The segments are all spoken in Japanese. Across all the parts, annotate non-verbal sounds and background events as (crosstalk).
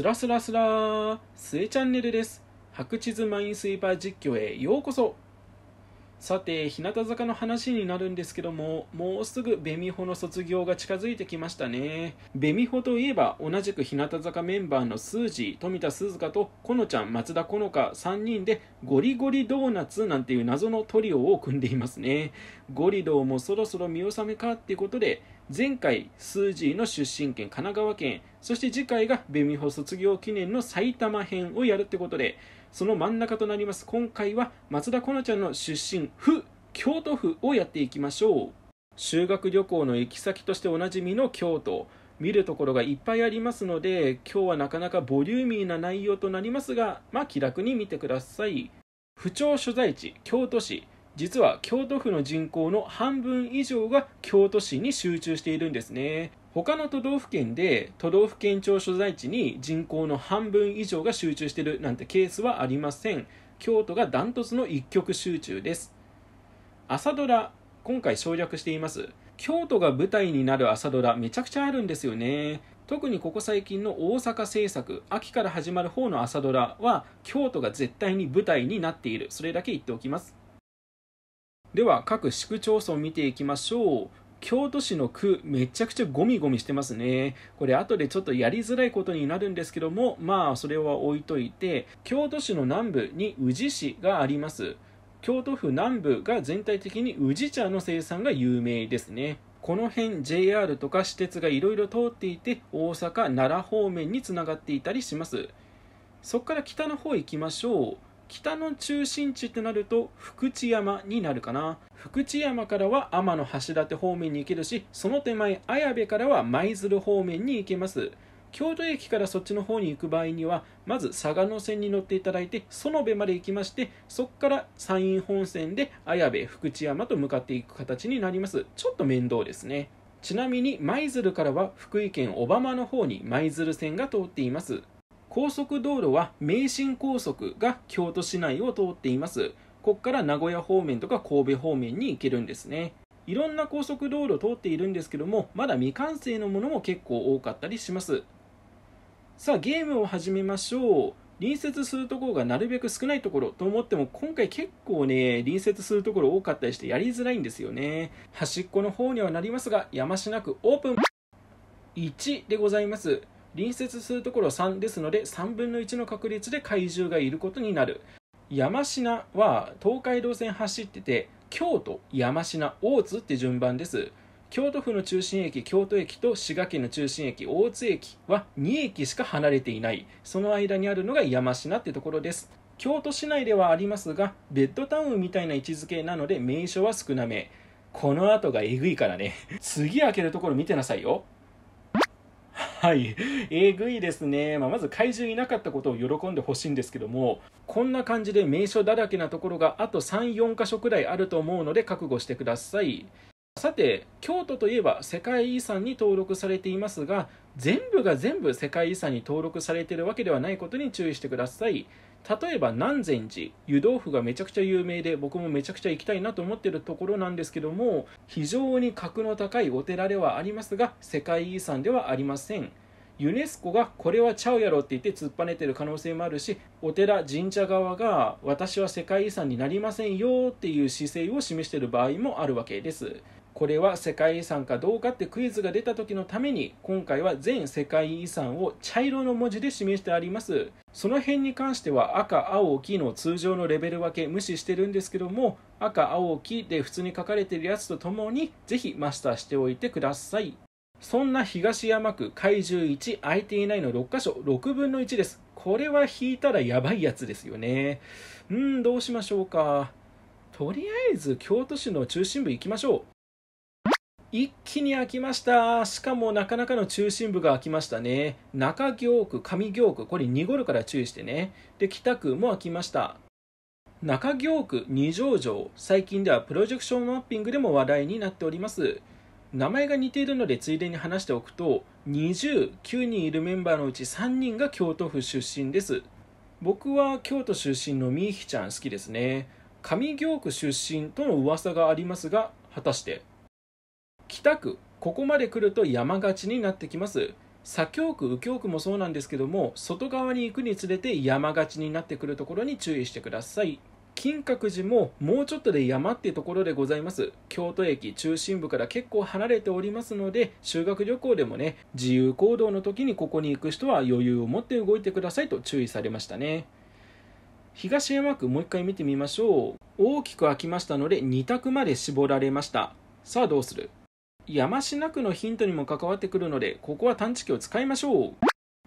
スラスラスラー、すえチャンネルです。白地図マインスイーパー実況へようこそ。さて、日向坂の話になるんですけども、もうすぐベミホの卒業が近づいてきましたね。ベミホといえば、同じく日向坂メンバーのスージー、富田鈴香と、このちゃん、松田このか3人で、ゴリゴリドーナツなんていう謎のトリオを組んでいますね。ゴリドーもそろそろ見納めかっていうことで、前回スージーの出身県神奈川県そして次回がベミホ卒業記念の埼玉編をやるってことでその真ん中となります今回は松田好菜ちゃんの出身府京都府をやっていきましょう修学旅行の行き先としておなじみの京都見るところがいっぱいありますので今日はなかなかボリューミーな内容となりますがまあ気楽に見てください府庁所在地京都市実は京都府の人口の半分以上が京都市に集中しているんですね他の都道府県で都道府県庁所在地に人口の半分以上が集中しているなんてケースはありません京都がダントツの一極集中です朝ドラ今回省略しています京都が舞台になる朝ドラめちゃくちゃあるんですよね特にここ最近の大阪制作秋から始まる方の朝ドラは京都が絶対に舞台になっているそれだけ言っておきますでは各市区町村を見ていきましょう京都市の区めちゃくちゃゴミゴミしてますねこれ後でちょっとやりづらいことになるんですけどもまあそれは置いといて京都市の南部に宇治市があります京都府南部が全体的に宇治茶の生産が有名ですねこの辺 JR とか私鉄がいろいろ通っていて大阪奈良方面につながっていたりしますそこから北の方行きましょう北の中心地となると福知山になるかな福知山からは天橋立方面に行けるしその手前綾部からは舞鶴方面に行けます京都駅からそっちの方に行く場合にはまず嵯峨野線に乗っていただいて園部まで行きましてそこから山陰本線で綾部福知山と向かっていく形になりますちょっと面倒ですねちなみに舞鶴からは福井県小浜の方に舞鶴線が通っています高速道路は名神高速が京都市内を通っていますここから名古屋方面とか神戸方面に行けるんですねいろんな高速道路を通っているんですけどもまだ未完成のものも結構多かったりしますさあゲームを始めましょう隣接するところがなるべく少ないところと思っても今回結構ね隣接するところ多かったりしてやりづらいんですよね端っこの方にはなりますが山科区オープン1でございます隣接するところ3ですので3分の1の確率で怪獣がいることになる山科は東海道線走ってて京都山科大津って順番です京都府の中心駅京都駅と滋賀県の中心駅大津駅は2駅しか離れていないその間にあるのが山科ってところです京都市内ではありますがベッドタウンみたいな位置づけなので名所は少なめこの後がえぐいからね次開けるところ見てなさいよはい、えぐいですね、まあ、まず怪獣いなかったことを喜んでほしいんですけども、こんな感じで名所だらけなところがあと3、4か所くらいあると思うので、覚悟してください。さて、京都といえば世界遺産に登録されていますが、全部が全部世界遺産に登録されているわけではないことに注意してください。例えば南禅寺湯豆腐がめちゃくちゃ有名で僕もめちゃくちゃ行きたいなと思ってるところなんですけども非常に格の高いお寺ではありますが世界遺産ではありませんユネスコがこれはちゃうやろって言って突っぱねてる可能性もあるしお寺神社側が私は世界遺産になりませんよっていう姿勢を示してる場合もあるわけですこれは世界遺産かどうかってクイズが出た時のために今回は全世界遺産を茶色の文字で示してありますその辺に関しては赤青黄の通常のレベル分け無視してるんですけども赤青黄で普通に書かれてるやつとともに是非マスターしておいてくださいそんな東山区怪獣1 IT9 の6箇所6分の1ですこれは引いたらやばいやつですよねうんどうしましょうかとりあえず京都市の中心部行きましょう一気に開きました。しかもなかなかの中心部が開きましたね。中京区、上京区、これ2頃から注意してね。で、北区も開きました。中京区二条城、最近ではプロジェクションマッピングでも話題になっております。名前が似ているのでついでに話しておくと、2 9人いるメンバーのうち3人が京都府出身です。僕は京都出身のみーひちゃん好きですね。上京区出身との噂がありますが、果たして北区ここまで来ると山がちになってきます左京区右京区もそうなんですけども外側に行くにつれて山がちになってくるところに注意してください金閣寺ももうちょっとで山ってところでございます京都駅中心部から結構離れておりますので修学旅行でもね自由行動の時にここに行く人は余裕を持って動いてくださいと注意されましたね東山区もう一回見てみましょう大きく開きましたので2択まで絞られましたさあどうする山科区のヒントにも関わってくるのでここは探知機を使いましょう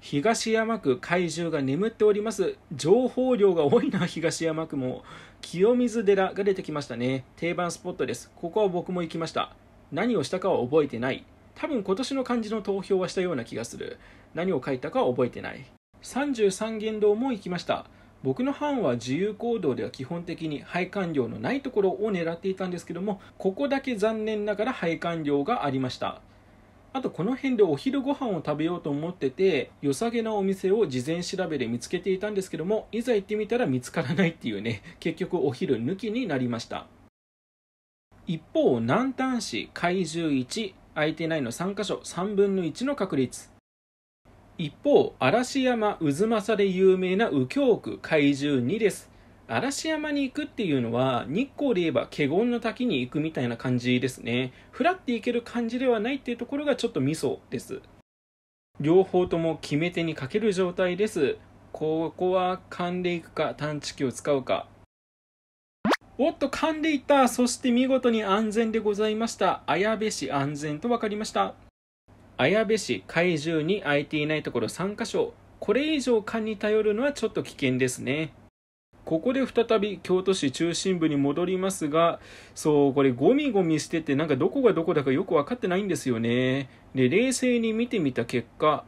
東山区怪獣が眠っております情報量が多いな東山区も清水寺が出てきましたね定番スポットですここは僕も行きました何をしたかは覚えてない多分今年の漢字の投票はしたような気がする何を書いたかは覚えてない33元堂も行きました僕の班は自由行動では基本的に配管量のないところを狙っていたんですけどもここだけ残念ながら配管量がありましたあとこの辺でお昼ご飯を食べようと思ってて良さげなお店を事前調べで見つけていたんですけどもいざ行ってみたら見つからないっていうね結局お昼抜きになりました一方南丹市怪獣1空いてないの3箇所3分の1の確率一方嵐山渦政で有名な右京区怪獣2です嵐山に行くっていうのは日光で言えば華厳の滝に行くみたいな感じですねふらって行ける感じではないっていうところがちょっとミソです両方とも決め手にかける状態ですここは勘でいくか探知機を使うかおっとんでいったそして見事に安全でございました綾部市安全と分かりました綾部市怪獣に空いていないところ3カ所これ以上蚊に頼るのはちょっと危険ですねここで再び京都市中心部に戻りますがそうこれゴミゴミしててなんかどこがどこだかよく分かってないんですよねで冷静に見てみた結果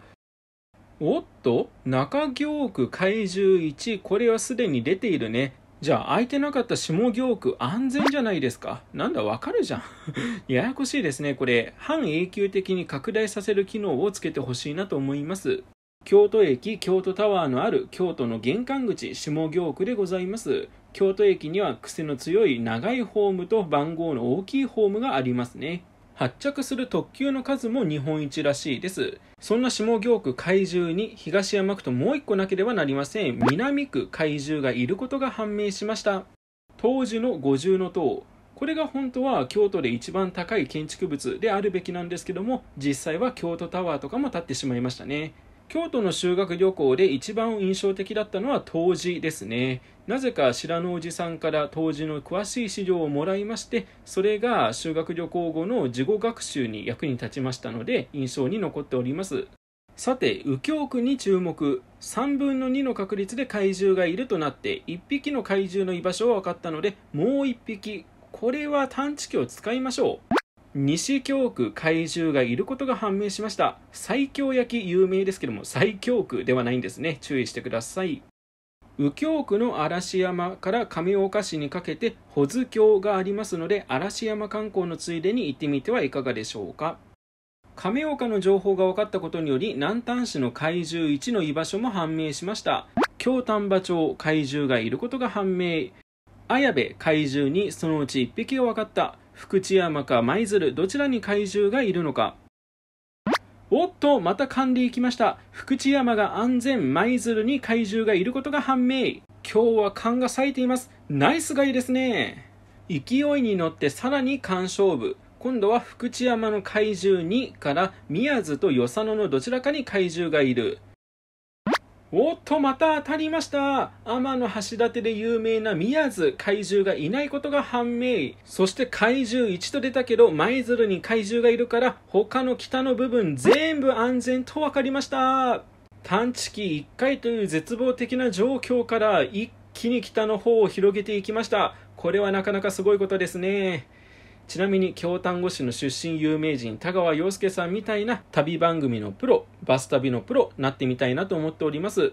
おっと中京区怪獣1これはすでに出ているねじゃあ空いてなかった下行区安全じゃないですか。なんだわかるじゃん。(laughs) ややこしいですね。これ、半永久的に拡大させる機能をつけてほしいなと思います。京都駅、京都タワーのある京都の玄関口、下行区でございます。京都駅には癖の強い長いホームと番号の大きいホームがありますね。発着する特急の数も日本一らしいですそんな下京区怪獣に東山区ともう一個なければなりません南区怪獣がいることが判明しました当時の五重塔これが本当は京都で一番高い建築物であるべきなんですけども実際は京都タワーとかも建ってしまいましたね京都の修学旅行で一番印象的だったのは当時ですねなぜか白のおじさんから当時の詳しい資料をもらいましてそれが修学旅行後の事後学習に役に立ちましたので印象に残っておりますさて右京区に注目3分の2の確率で怪獣がいるとなって1匹の怪獣の居場所は分かったのでもう1匹これは探知機を使いましょう西京区怪獣がいることが判明しました最強焼き有名ですけども最京区ではないんですね注意してください右京区の嵐山から上岡市にかけて保津峡がありますので嵐山観光のついでに行ってみてはいかがでしょうか亀岡の情報が分かったことにより南丹市の怪獣1の居場所も判明しました京丹波町怪獣がいることが判明綾部怪獣にそのうち1匹が分かった福知山か舞鶴どちらに怪獣がいるのかおっとまた管理行きました福知山が安全舞鶴に怪獣がいることが判明今日は勘が咲いていますナイスがいいですね勢いに乗ってさらに勘勝負今度は福知山の怪獣2から宮津と与謝野のどちらかに怪獣がいるおっとまた当たりました天橋立で有名な宮津怪獣がいないことが判明そして怪獣1と出たけど舞鶴に怪獣がいるから他の北の部分全部安全と分かりました探知機1回という絶望的な状況から一気に北の方を広げていきましたこれはなかなかすごいことですねちなみに京丹後市の出身有名人田川陽介さんみたいな旅番組のプロバス旅のプロなってみたいなと思っております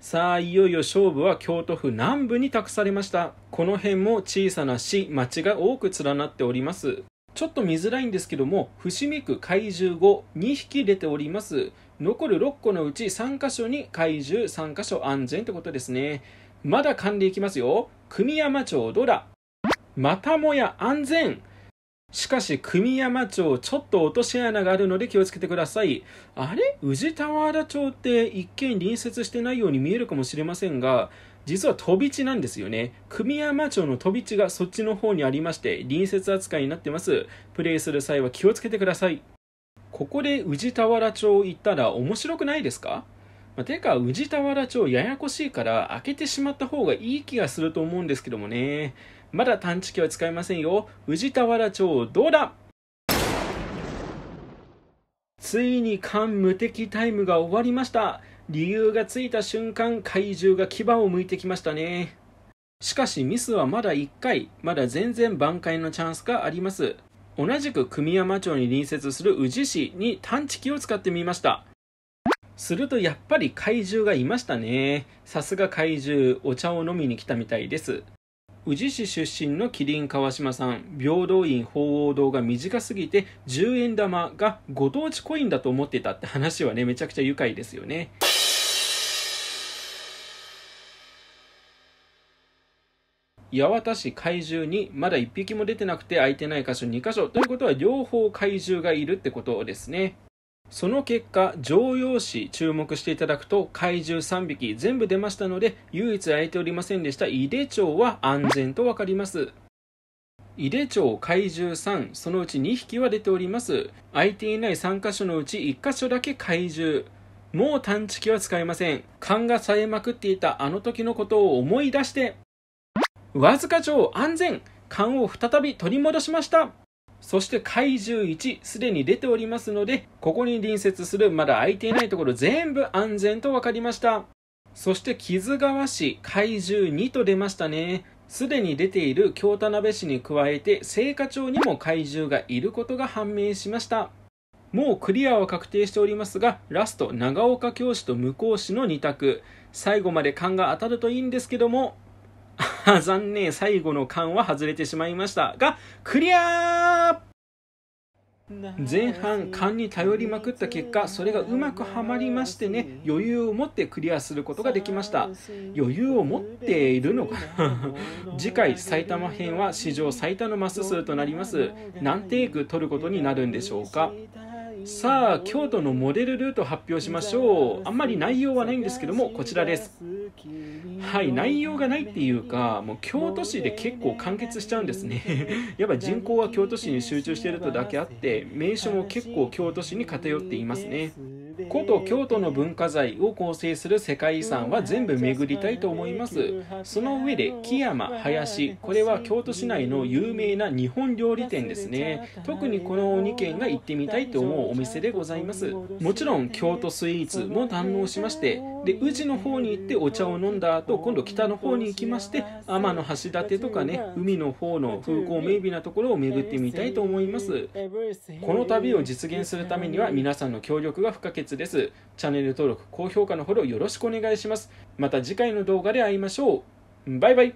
さあいよいよ勝負は京都府南部に託されましたこの辺も小さな市町が多く連なっておりますちょっと見づらいんですけども伏見区怪獣52匹出ております残る6個のうち3箇所に怪獣3箇所安全ってことですねまだ管でいきますよ久美山町ドラまたもや安全しかし、組山町、ちょっと落とし穴があるので気をつけてください。あれ宇治田原町って一見隣接してないように見えるかもしれませんが、実は飛び地なんですよね。組山町の飛び地がそっちの方にありまして、隣接扱いになってます。プレイする際は気をつけてください。ここで宇治田原町行ったら面白くないですかまあ、てか、宇治田原町ややこしいから開けてしまった方がいい気がすると思うんですけどもね。まだ探知機は使いませんよ宇治田原町どうだついに感無敵タイムが終わりました理由がついた瞬間怪獣が牙をむいてきましたねしかしミスはまだ1回まだ全然挽回のチャンスがあります同じく久美山町に隣接する宇治市に探知機を使ってみましたするとやっぱり怪獣がいましたねさすが怪獣お茶を飲みに来たみたいです宇治市出身の麒麟川島さん平等院鳳凰堂が短すぎて10円玉がご当地コインだと思ってたって話はねめちゃくちゃ愉快ですよね。八幡市怪獣にまだ1匹も出てなくて空いてない箇所2箇所ということは両方怪獣がいるってことですねその結果、常用紙、注目していただくと、怪獣3匹全部出ましたので、唯一空いておりませんでした井手町は安全と分かります。井手町怪獣3、そのうち2匹は出ております。空いていない3箇所のうち1箇所だけ怪獣。もう探知機は使えません。勘がさえまくっていたあの時のことを思い出して、わずか町安全勘を再び取り戻しましたそして怪獣1、すでに出ておりますので、ここに隣接するまだ空いていないところ全部安全と分かりました。そして木津川市、怪獣2と出ましたね。すでに出ている京田辺市に加えて、青果町にも怪獣がいることが判明しました。もうクリアは確定しておりますが、ラスト、長岡京市と向こう市の2択。最後まで勘が当たるといいんですけども、残念、最後の缶は外れてしまいましたが、クリア前半勘に頼りまくった結果それがうまくはまりましてね余裕を持ってクリアすることができました余裕を持っているのかな (laughs) 次回埼玉編は史上最多のマス数となります何テイク取ることになるんでしょうかさあ京都のモデルルート発表しましょうあんまり内容はないんですけどもこちらですはい内容がないっていうかもう京都市で結構完結しちゃうんですね (laughs) やっぱ人口は京都市に集中しているとだけあって名所も結構京都市に偏っていますね古都京都の文化財を構成する世界遺産は全部巡りたいと思いますその上で木山林これは京都市内の有名な日本料理店ですね特にこの2軒が行ってみたいと思うお店でございますもちろん京都スイーツも堪能しましてで宇治の方に行ってお茶を飲んだ後今度北の方に行きまして天橋立とかね海の方の風光明媚なところを巡ってみたいと思いますこの旅を実現するためには皆さんの協力が不可欠哲です。チャンネル登録、高評価のフォローよろしくお願いします。また次回の動画で会いましょう。バイバイ。